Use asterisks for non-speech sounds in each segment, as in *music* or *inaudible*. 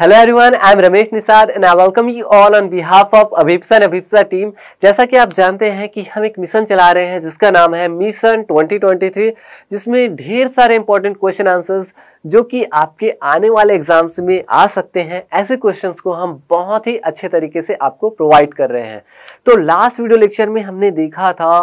Hello everyone I am Ramesh Nishad and I welcome you all on behalf of Abhipsa and Abhipsa team जैसा कि आप जानते हैं कि हम एक मिशन चला रहे हैं जिसका नाम है मिशन 2023 जिसमें ढेर सारे इंपॉर्टेंट क्वेश्चन आंसर्स जो कि आपके आने वाले एग्जाम्स में आ सकते हैं ऐसे क्वेश्चन को हम बहुत ही अच्छे तरीके से आपको प्रोवाइड कर रहे हैं तो लास्ट वीडियो लेक्चर में हमने देखा था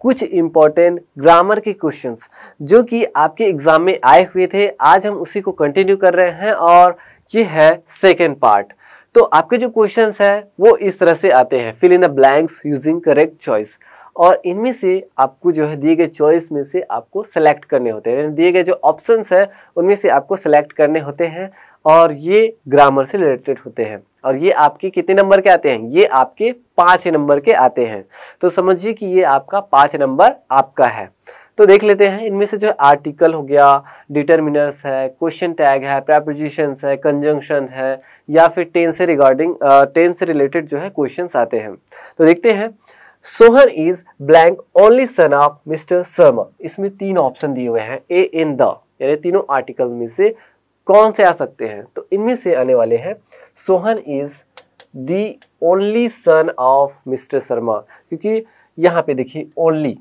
कुछ इम्पॉर्टेंट ग्रामर के क्वेश्चंस जो कि आपके एग्ज़ाम में आए हुए थे आज हम उसी को कंटिन्यू कर रहे हैं और ये है सेकेंड पार्ट तो आपके जो क्वेश्चन हैं वो इस तरह से आते हैं fill in the blanks using correct choice और इनमें से आपको जो है दिए गए चॉइस में से आपको सेलेक्ट करने होते हैं दिए गए जो ऑप्शन हैं उनमें से आपको सेलेक्ट करने होते हैं और ये ग्रामर से रिलेटेड होते हैं और ये आपके कितने नंबर के आते हैं ये आपके पाँच नंबर के आते हैं तो समझिए कि ये आपका पाँच नंबर आपका है तो देख लेते हैं इनमें से जो आर्टिकल हो गया डिटर्मिनर्स है क्वेश्चन टैग है प्रेपोजिशन है कंजंक्शन है या फिर टेन से रिगार्डिंग टेन से रिलेटेड जो है क्वेश्चन आते हैं तो देखते हैं Sohan is blank only son of mister Sharma इसमें तीन ऑप्शन दिए हुए हैं ए इन द यानी तीनों आर्टिकल में से कौन से आ सकते हैं तो इनमें से आने वाले हैं Sohan is the only son of mister Sharma क्योंकि यहाँ पे देखिए ओनली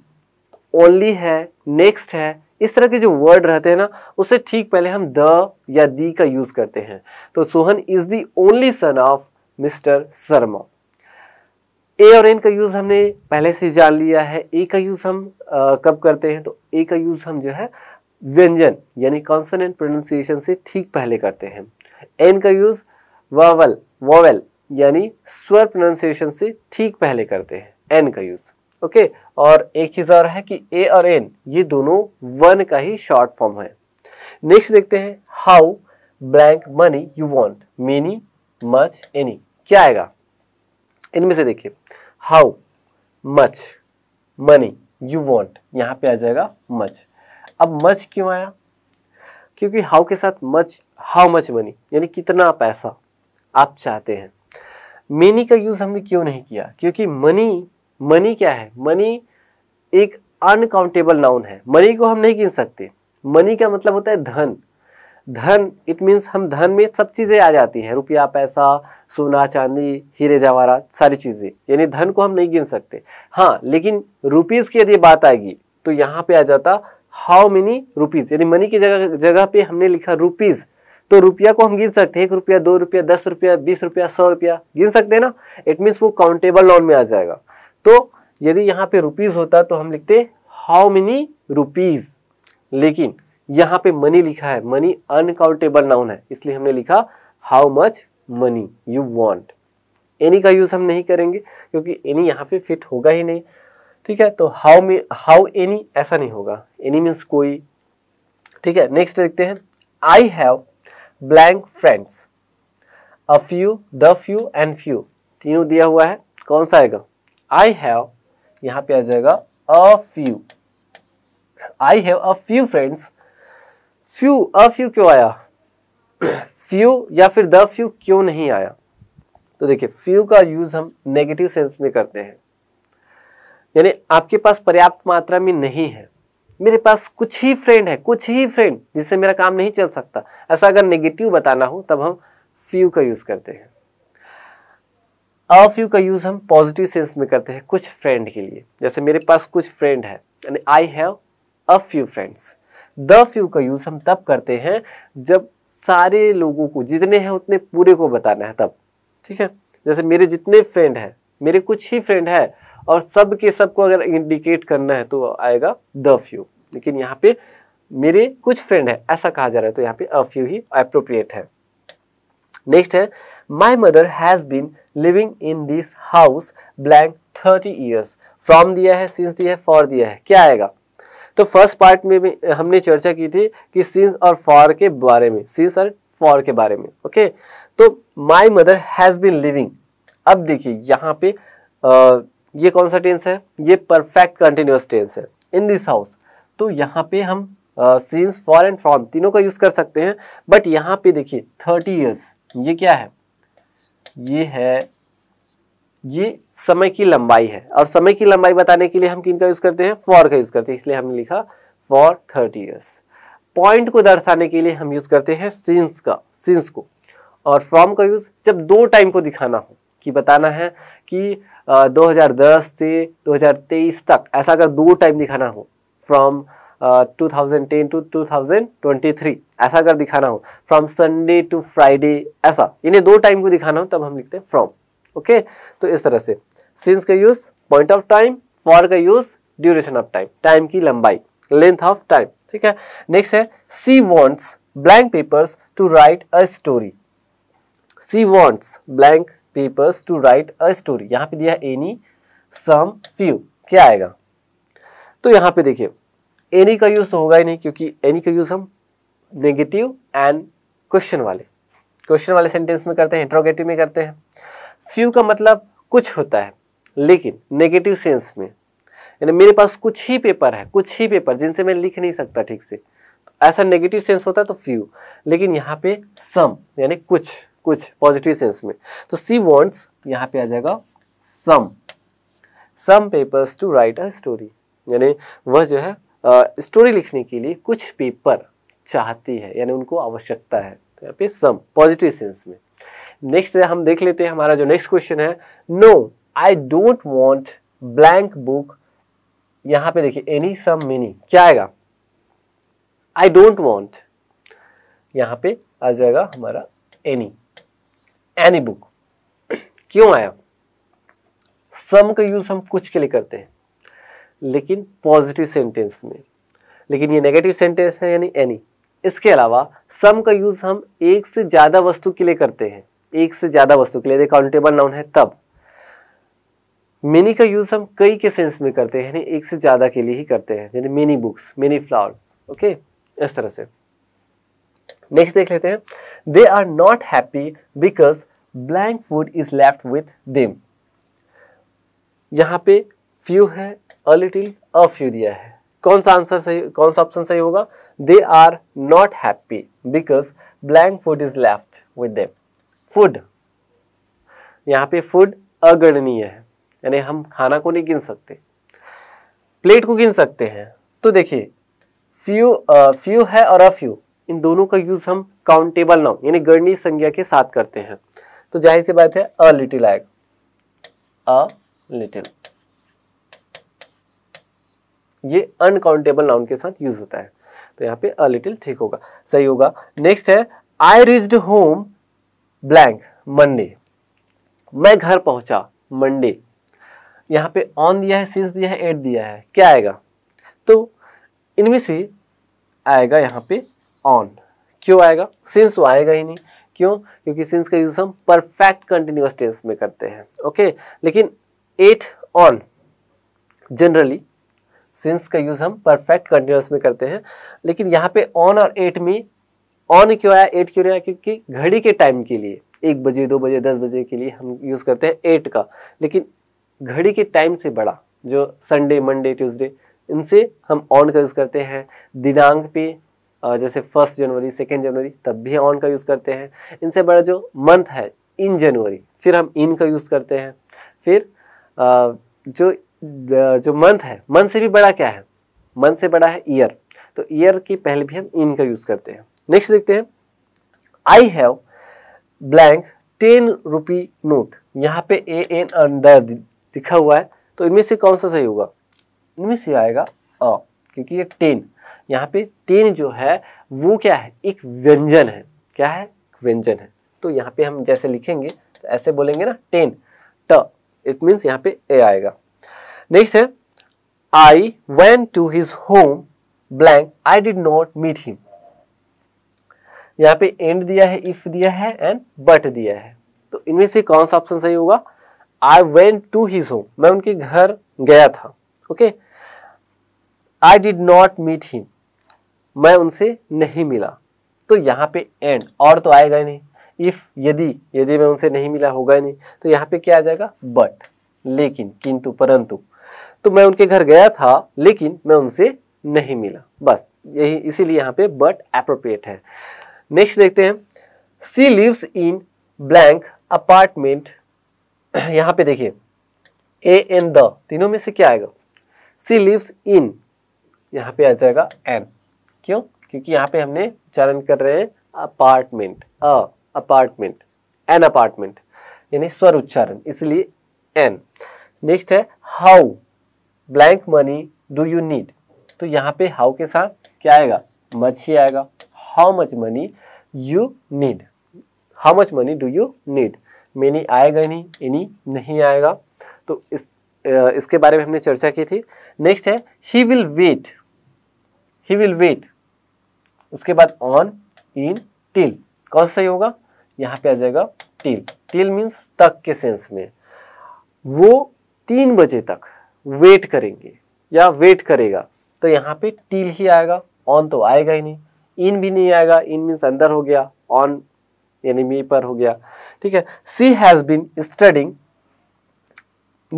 ओनली है नेक्स्ट है इस तरह के जो वर्ड रहते हैं ना उससे ठीक पहले हम द या दी का यूज करते हैं तो Sohan is the only son of mister Sharma a और एन का यूज हमने पहले से जान लिया है ए का यूज हम आ, कब करते हैं तो ए का यूज हम जो है व्यंजन यानी कॉन्सनेंट प्रोनाउंसिएशन से ठीक पहले करते हैं एन का यूज वावल वावल यानी स्वर प्रोनाउंसिएशन से ठीक पहले करते हैं एन का यूज ओके और एक चीज़ और है कि ए और एन ये दोनों वन का ही शॉर्ट फॉर्म है नेक्स्ट देखते हैं how blank money you want many much any क्या आएगा इनमें से देखिए how much money you want यहां पे आ जाएगा मच अब मच क्यों आया क्योंकि हाउ के साथ मच हाउ मच मनी यानी कितना पैसा आप चाहते हैं मेनी का यूज़ हमने क्यों नहीं किया क्योंकि मनी मनी क्या है मनी एक अनकाउंटेबल नाउन है मनी को हम नहीं गिन सकते मनी का मतलब होता है धन धन इट मीन्स हम धन में सब चीज़ें आ जाती हैं रुपया पैसा सोना चांदी हीरे जवाहरात सारी चीज़ें यानी धन को हम नहीं गिन सकते हाँ लेकिन रुपीज़ की यदि बात आएगी तो यहाँ पे आ जाता हाउ मेनी रुपीज़ यानी मनी की जगह जगह पे हमने लिखा रुपीज़ तो रुपया को हम गिन सकते हैं एक रुपया दो रुपया दस रुपया बीस रुपया सौ रुपया गिन सकते हैं ना इट मीन्स वो काउंटेबल नॉन में आ जाएगा तो यदि यहाँ पे रुपीज़ होता तो हम लिखते हाउ मेनी रुपीज़ लेकिन यहाँ पे मनी लिखा है मनी अनकाउंटेबल नाउन है इसलिए हमने लिखा how much money you want any का यूज़ हम नहीं करेंगे क्योंकि एनी यहाँ पे फिट होगा ही नहीं ठीक है तो हाउ मे हाउ एनी ऐसा नहीं होगा एनी मीन्स कोई ठीक है नेक्स्ट देखते हैं I have blank friends a few the few and few तीनों दिया हुआ है कौन सा आएगा आई हैव यहाँ पे आ जाएगा a few I have a few friends few a few क्यों आया फ्यू *clears throat* या फिर द फ्यू क्यों नहीं आया तो देखिए फ्यू का यूज हम नेगेटिव सेंस में करते हैं यानी आपके पास पर्याप्त मात्रा में नहीं है मेरे पास कुछ ही फ्रेंड है कुछ ही फ्रेंड जिससे मेरा काम नहीं चल सकता ऐसा अगर नेगेटिव बताना हो तब हम फ्यू का यूज करते हैं अ यू का यूज़ हम पॉजिटिव सेंस में करते हैं कुछ फ्रेंड के लिए जैसे मेरे पास कुछ फ्रेंड है यानी I have a few friends the few का यूज़ हम तब करते हैं जब सारे लोगों को जितने हैं उतने पूरे को बताना है तब ठीक है जैसे मेरे जितने फ्रेंड हैं मेरे कुछ ही फ्रेंड है और सब के सब को अगर इंडिकेट करना है तो आएगा द फ्यू लेकिन यहाँ पे मेरे कुछ फ्रेंड है ऐसा कहा जा रहा है तो यहाँ पे अ फ्यू ही अप्रोप्रिएट है नेक्स्ट है my mother has been living in this house blank thirty years from दिया है सिंस दिया है फॉर दिया है क्या आएगा तो फर्स्ट पार्ट में भी हमने चर्चा की थी कि सिंस और फॉर के बारे में सिंस और फॉर के बारे में ओके तो my mother has been living अब देखिए यहाँ पे आ, ये कौन सा टेंस है ये परफेक्ट कंटिन्यूस टेंस है इन दिस हाउस तो यहाँ पे हम सीन्स फॉर एंड फ्रॉम तीनों का यूज़ कर सकते हैं बट यहाँ पे देखिए थर्टी ईयर्स ये क्या है ये है ये समय की लंबाई है और समय की लंबाई बताने के लिए हम किन का यूज़ करते हैं फॉर का यूज़ करते हैं इसलिए हमने लिखा फॉर थर्टी ईयर्स पॉइंट को दर्शाने के लिए हम यूज़ करते हैं सिंस का सिंस को और फ्रॉम का यूज़ जब दो टाइम को दिखाना हो कि बताना है कि आ, 2010 से 2023 तक ऐसा अगर दो टाइम दिखाना हो फ्रॉम 2010 टू 2023 ऐसा अगर दिखाना हो फ्रॉम संडे टू फ्राइडे ऐसा इन्हें दो टाइम को दिखाना हो तब हम लिखते हैं फ्रॉम ओके तो इस तरह से सिंस का use point of time for का use duration of time time की लंबाई लेंथ ऑफ टाइम ठीक है नेक्स्ट है she wants blank papers to write a story she wants blank papers to write a story यहाँ पे दिया एनी सम फ्यू क्या आएगा तो यहाँ पे देखिए एनी का यूज़ होगा ही नहीं क्योंकि एनी का यूज़ हम नेगेटिव एंड क्वेश्चन वाले क्वेश्चन वाले सेंटेंस में करते हैं इंट्रोगेटिव में करते हैं फ्यू का मतलब कुछ होता है लेकिन नेगेटिव सेंस में यानी मेरे पास कुछ ही पेपर है कुछ ही पेपर जिनसे मैं लिख नहीं सकता ठीक से ऐसा नेगेटिव सेंस होता है तो फ्यू लेकिन यहाँ पे सम यानी कुछ कुछ पॉजिटिव सेंस में तो सी वॉन्ट्स यहाँ पे आ जाएगा some some papers to write a story यानी वह जो है स्टोरी लिखने के लिए कुछ पेपर चाहती है यानी उनको आवश्यकता है तो यहाँ पे सम पॉजिटिव सेंस में नेक्स्ट हम देख लेते हैं हमारा जो नेक्स्ट क्वेश्चन है no I don't want blank book यहाँ पे देखिए एनी सम मीनिंग क्या आएगा आई डोंट वॉन्ट यहाँ पे आ जाएगा हमारा एनी एनी बुक क्यों आया सम का यूज हम कुछ के लिए करते हैं लेकिन पॉजिटिव सेंटेंस में लेकिन ये नेगेटिव सेंटेंस है यानी एनी इसके अलावा सम का यूज़ हम एक से ज़्यादा वस्तु के लिए करते हैं एक से ज़्यादा वस्तु के लिए काउंटेबल नाउन है तब मेनी का यूज़ हम कई के सेंस में करते हैं यानी एक से ज़्यादा के लिए ही करते हैं यानी many books many flowers okay इस तरह से नेक्स्ट देख लेते हैं they are not happy because blank food is left with them यहां पे फ्यू है अ लिटिल अ फ्यू दिया है कौन सा आंसर सही कौन सा ऑप्शन सही होगा they are not happy because blank food is left with them food यहाँ पे फूड अगणनीय है यानी हम खाना को नहीं गिन सकते प्लेट को गिन सकते हैं तो देखिए फ्यू फ्यू है और अ फ्यू इन दोनों का यूज हम काउंटेबल नाउ यानी गणनीय संज्ञा के साथ करते हैं तो जाहिर सी बात है अ लिटिल आएगा अ लिटिल ये अनकाउंटेबल नाउन के साथ यूज होता है तो यहाँ पे अ लिटिल ठीक होगा सही होगा नेक्स्ट है I reached home blank Monday मैं घर पहुंचा मंडे यहाँ पे ऑन दिया है सिंस दिया है एट दिया है क्या आएगा तो इनमें से आएगा यहाँ पे ऑन क्यों आएगा सिंस तो आएगा ही नहीं क्यों क्योंकि सिंस का यूज हम परफेक्ट कंटिन्यूस टेंस में करते हैं ओके लेकिन एट ऑन जनरली सिंस का यूज़ हम परफेक्ट कंटिन्यूस में करते हैं लेकिन यहाँ पे ऑन और एट में ऑन क्यों आया एट क्यों आया क्योंकि घड़ी के टाइम के लिए एक बजे दो बजे दस बजे के लिए हम यूज़ करते हैं एट का लेकिन घड़ी के टाइम से बड़ा जो संडे मंडे ट्यूसडे इनसे हम ऑन का यूज़ करते हैं दिनांक पे जैसे फर्स्ट जनवरी सेकेंड जनवरी तब भी ऑन का यूज़ करते हैं इनसे बड़ा जो मंथ है इन जनवरी फिर हम इन का यूज़ करते हैं फिर जो जो मंथ है मंथ से भी बड़ा क्या है मंथ से बड़ा है ईयर तो ईयर की पहले भी हम इन का यूज करते हैं नेक्स्ट देखते हैं I have blank ten rupee note यहाँ पे ए एन अंदर लिखा हुआ है तो इनमें से कौन सा सही होगा इनमें से आएगा अ क्योंकि ये टेन यहाँ पे टेन जो है वो क्या है एक व्यंजन है क्या है व्यंजन है तो यहाँ पे हम जैसे लिखेंगे तो ऐसे बोलेंगे ना टेन ट इट मीन्स यहाँ पे ए आएगा नेक्स्ट है I went to his home blank I did not meet him यहां पे एंड दिया है इफ दिया है एंड बट दिया है तो इनमें से कौन सा ऑप्शन सही होगा I went to his home मैं उनके घर गया था okay I did not meet him मैं उनसे नहीं मिला तो यहां पे एंड और तो आएगा ही नहीं इफ यदि यदि मैं उनसे नहीं मिला होगा ही नहीं तो यहां पे क्या आ जाएगा बट लेकिन किंतु परंतु तो मैं उनके घर गया था लेकिन मैं उनसे नहीं मिला बस यही इसीलिए यहाँ पे बट अप्रोप्रिएट है नेक्स्ट देखते हैं she lives in blank apartment यहाँ पे देखिए ए एन द तीनों में से क्या आएगा सी लिव्स इन यहाँ पे आ जाएगा एन क्यों क्योंकि यहाँ पे हमने चरण कर रहे हैं apartment a apartment an apartment यानी स्वर उच्चारण इसलिए एन नेक्स्ट है how blank money do you need तो यहाँ पे हाउ के साथ क्या आएगा मच ही आएगा how much money you need how much money do you need many आएगा नहीं एनी नहीं आएगा तो इस इसके बारे में हमने चर्चा की थी नेक्स्ट है he will wait he will wait उसके बाद ऑन इन टिल कौन सही होगा यहाँ पे आ जाएगा टिल टिल मीन्स तक के सेंस में वो तीन बजे तक वेट करेंगे या वेट करेगा तो यहाँ पे टील ही आएगा ऑन तो आएगा ही नहीं इन भी नहीं आएगा इन मीन्स अंदर हो गया ऑन यानी मी पर हो गया ठीक है सी हैज बीन स्टडिंग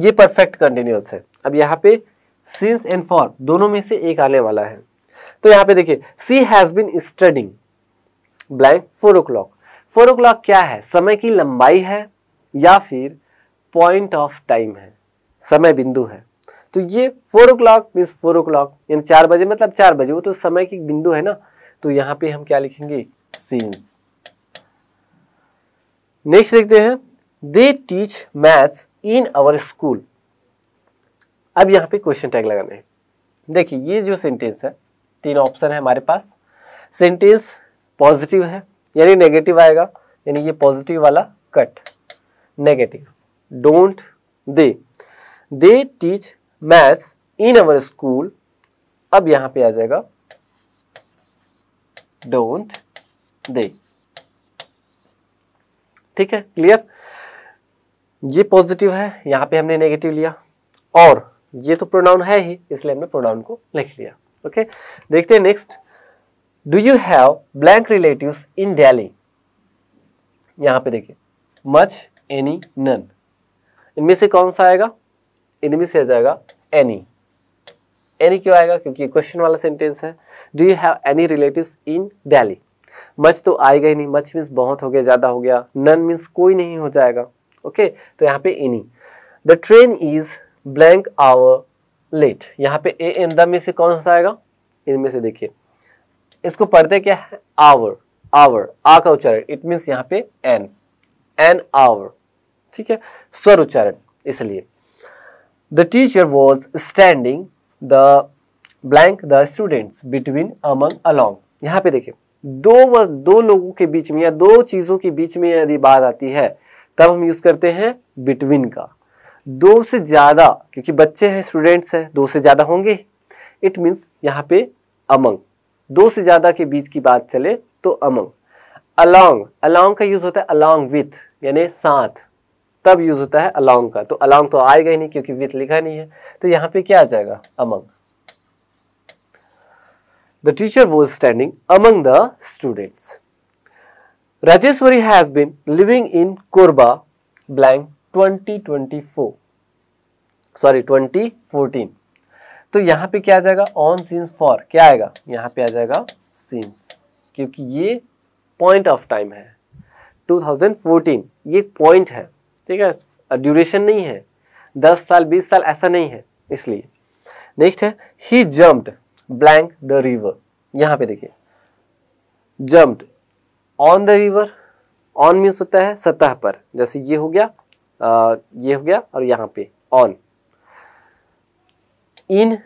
ये परफेक्ट कंटिन्यूस है अब यहाँ पे सिंस एंड फॉर दोनों में से एक आने वाला है तो यहाँ पे देखिए she has been studying blank four o'clock four o'clock क्या है समय की लंबाई है या फिर पॉइंट ऑफ टाइम है समय बिंदु है तो ये four o'clock means four o'clock यानी चार बजे मतलब चार बजे वो तो समय की बिंदु है ना तो यहाँ पे हम क्या लिखेंगे सीन्स नेक्स्ट देखते हैं they teach math in our school अब यहाँ पे क्वेश्चन टैग लगाने हैं देखिए ये जो सेंटेंस है तीन ऑप्शन है हमारे पास सेंटेंस पॉजिटिव है यानी नेगेटिव आएगा यानी ये पॉजिटिव वाला cut negative don't they they teach maths in our school अब यहां पे आ जाएगा डोंट दे ठीक है क्लियर ये पॉजिटिव है यहां पे हमने नेगेटिव लिया और ये तो प्रोनाउन है ही इसलिए हमने प्रोनाउन को लिख लिया ओके देखते हैं next do you have blank relative in Delhi यहां पे देखिए मच एनी नन इनमें से कौन सा आएगा इनमें से आ जाएगा एनी एनी क्यों आएगा क्योंकि क्वेश्चन वाला सेंटेंस है do you have any relative in Delhi much तो आएगा ही नहीं मच मीन्स बहुत हो गया ज़्यादा हो गया नन मीन्स कोई नहीं हो जाएगा ओके okay? तो यहाँ पे any the train is blank hour late यहाँ पे ए एन द में से कौन सा आएगा इनमें से देखिए इसको पढ़ते क्या है आवर आवर आ का उच्चारण इट मीन्स यहाँ पे एन एन आवर ठीक है स्वर उच्चारण इसलिए The teacher was standing the blank the students between among along. यहाँ पे देखिए दो दो लोगों के बीच में या दो चीजों के बीच में यदि बात आती है तब हम यूज करते हैं बिटवीन का दो से ज्यादा क्योंकि बच्चे हैं स्टूडेंट्स हैं दो से ज्यादा होंगे इट मीन्स यहाँ पे अमंग दो से ज्यादा के बीच की बात चले तो अमंग अलोंग अलोंग का यूज होता है अलोंग विथ यानी साथ तब यूज होता है अलॉन्ग का तो अलॉन्ग तो आएगा ही नहीं क्योंकि विथ लिखा नहीं है तो यहां पे क्या आ जाएगा among the teacher was standing among the students Rajeshwari has been living in Korba blank 2024 sorry 2014 तो यहाँ पे क्या आ जाएगा ऑन सीन्स फॉर क्या आएगा यहां पे आ जाएगा सीन्स क्योंकि ये पॉइंट ऑफ टाइम है 2014 ये पॉइंट है ठीक है ड्यूरेशन नहीं है दस साल बीस साल ऐसा नहीं है इसलिए नेक्स्ट है he jumped blank the river यहाँ पे देखिए jumped on the river on means होता है सतह पर जैसे ये हो गया आ, ये हो गया और यहाँ पे ऑन इन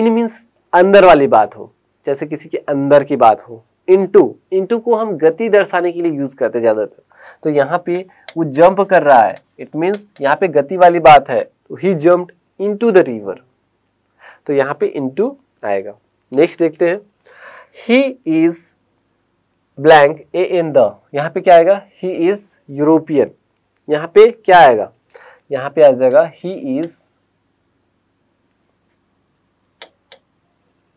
इन मीन्स अंदर वाली बात हो जैसे किसी के अंदर की बात हो इनटू इनटू को हम गति दर्शाने के लिए यूज करते हैं ज़्यादातर तो यहाँ पे वो जंप कर रहा है इट मीन्स यहाँ पे गति वाली बात है तो he jumped into the river तो यहाँ पे इन आएगा नेक्स्ट देखते हैं he is blank a in the यहाँ पे क्या आएगा ही इज यूरोपियन यहाँ पे क्या आएगा यहाँ पे आ जाएगा ही इज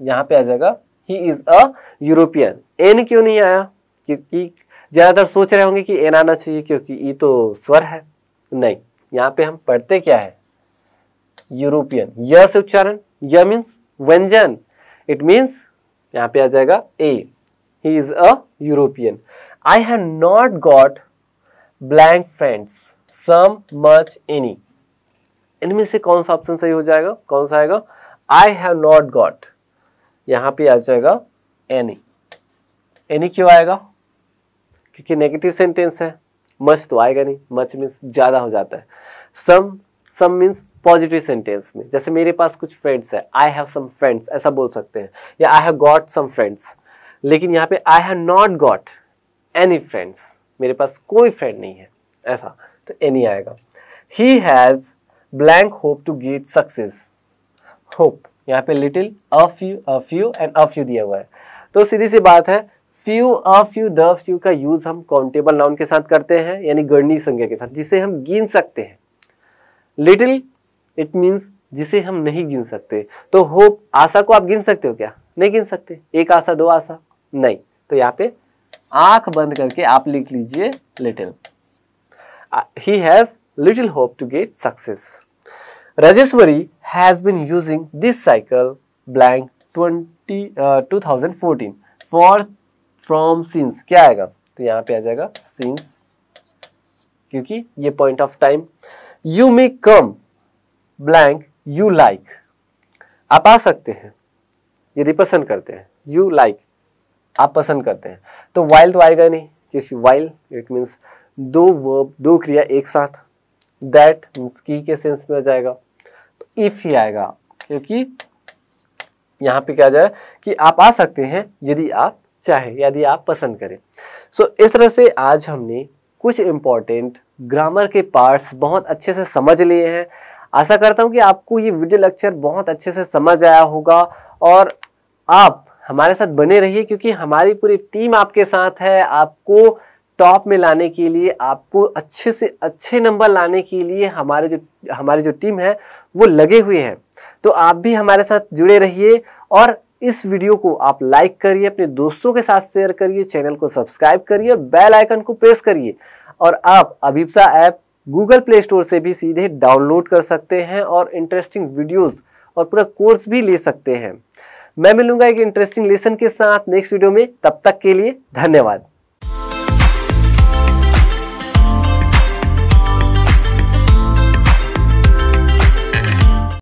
यहाँ पे आ जाएगा he is a European an क्यों नहीं आया क्योंकि ज़्यादातर सोच रहे होंगे कि एन आना चाहिए क्योंकि ई तो स्वर है नहीं यहाँ पे हम पढ़ते क्या है यूरोपियन य से उच्चारण य मीन्स व्यंजन इट मीन्स यहाँ पे आ जाएगा a he is a European I have not got blank friends some much any इनमें से कौन सा ऑप्शन सही हो जाएगा कौन सा आएगा आई हैव नॉट गॉट यहाँ पे आ जाएगा एनी एनी क्यों आएगा क्योंकि नेगेटिव सेंटेंस है मच तो आएगा नहीं मच मीन्स ज़्यादा हो जाता है some some means positive sentence में जैसे मेरे पास कुछ फ्रेंड्स है आई हैव सम फ्रेंड्स ऐसा बोल सकते हैं या I have got some friends लेकिन यहाँ पे I have not got any friends मेरे पास कोई फ्रेंड नहीं है ऐसा तो एनी आएगा he has blank hope to get success hope यहाँ पे little a few a few and a few दिया हुआ है तो सीधी सी बात है few a few the few का यूज हम काउंटेबल नाउन के साथ करते हैं यानी गणनीय संज्ञा के साथ जिसे हम गिन सकते हैं लिटिल इट मीन्स जिसे हम नहीं गिन सकते तो होप आशा को आप गिन सकते हो क्या नहीं गिन सकते एक आशा दो आशा नहीं तो यहाँ पे आंख बंद करके आप लिख लीजिए little he has little hope to get success Rajeshwari has been using this cycle blank twenty two thousand fourteen for from since क्या आएगा तो यहाँ पे आ जाएगा सिंस क्योंकि ये point of time you may come blank you like आप आ सकते हैं ये रिपसंद करते हैं यू लाइक like, आप पसंद करते हैं तो वाइल तो आएगा नहीं क्योंकि वाइल इट मीन्स दो वर्ब दो क्रिया एक साथ दैट मीन्स की के सेंस में आ जाएगा तो इफ ही आएगा क्योंकि यहाँ पे क्या जाए कि आप आ सकते हैं यदि आप चाहे यदि आप पसंद करें सो so, इस तरह से आज हमने कुछ इम्पॉर्टेंट ग्रामर के पार्ट्स बहुत अच्छे से समझ लिए हैं आशा करता हूँ कि आपको ये वीडियो लेक्चर बहुत अच्छे से समझ आया होगा और आप हमारे साथ बने रहिए क्योंकि हमारी पूरी टीम आपके साथ है आपको टॉप में लाने के लिए आपको अच्छे से अच्छे नंबर लाने के लिए हमारे जो हमारी जो टीम है वो लगे हुए हैं तो आप भी हमारे साथ जुड़े रहिए और इस वीडियो को आप लाइक करिए अपने दोस्तों के साथ शेयर करिए चैनल को सब्सक्राइब करिए और बेल आइकन को प्रेस करिए और आप Abhipsa app Google Play Store से भी सीधे डाउनलोड कर सकते हैं और इंटरेस्टिंग वीडियोज़ और पूरा कोर्स भी ले सकते हैं मैं मिलूंगा एक इंटरेस्टिंग लेसन के साथ नेक्स्ट वीडियो में तब तक के लिए धन्यवाद